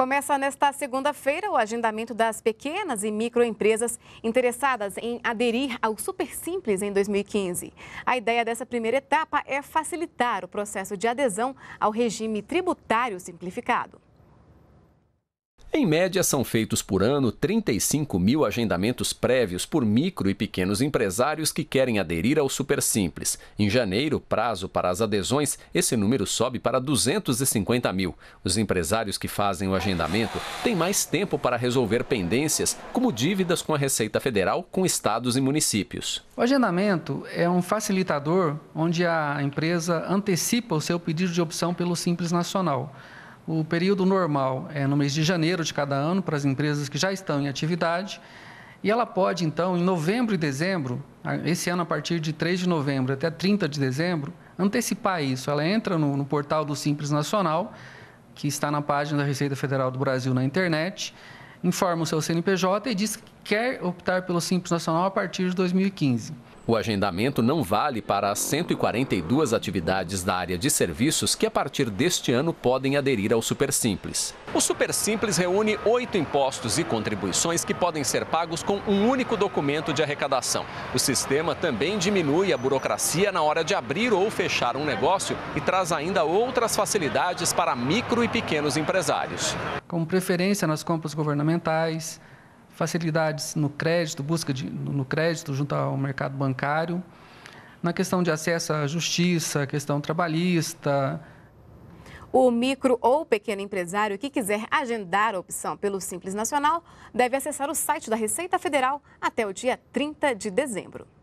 Começa nesta segunda-feira o agendamento das pequenas e microempresas interessadas em aderir ao Super Simples em 2015. A ideia dessa primeira etapa é facilitar o processo de adesão ao regime tributário simplificado. Em média, são feitos por ano 35 mil agendamentos prévios por micro e pequenos empresários que querem aderir ao Super Simples. Em janeiro, prazo para as adesões, esse número sobe para 250 mil. Os empresários que fazem o agendamento têm mais tempo para resolver pendências, como dívidas com a Receita Federal, com estados e municípios. O agendamento é um facilitador onde a empresa antecipa o seu pedido de opção pelo Simples Nacional. O período normal é no mês de janeiro de cada ano para as empresas que já estão em atividade. E ela pode, então, em novembro e dezembro, esse ano a partir de 3 de novembro até 30 de dezembro, antecipar isso. Ela entra no, no portal do Simples Nacional, que está na página da Receita Federal do Brasil na internet, informa o seu CNPJ e diz que quer optar pelo Simples Nacional a partir de 2015. O agendamento não vale para as 142 atividades da área de serviços que, a partir deste ano, podem aderir ao Super Simples. O Super Simples reúne oito impostos e contribuições que podem ser pagos com um único documento de arrecadação. O sistema também diminui a burocracia na hora de abrir ou fechar um negócio e traz ainda outras facilidades para micro e pequenos empresários. Como preferência nas compras governamentais facilidades no crédito, busca de, no crédito junto ao mercado bancário, na questão de acesso à justiça, questão trabalhista. O micro ou pequeno empresário que quiser agendar a opção pelo Simples Nacional deve acessar o site da Receita Federal até o dia 30 de dezembro.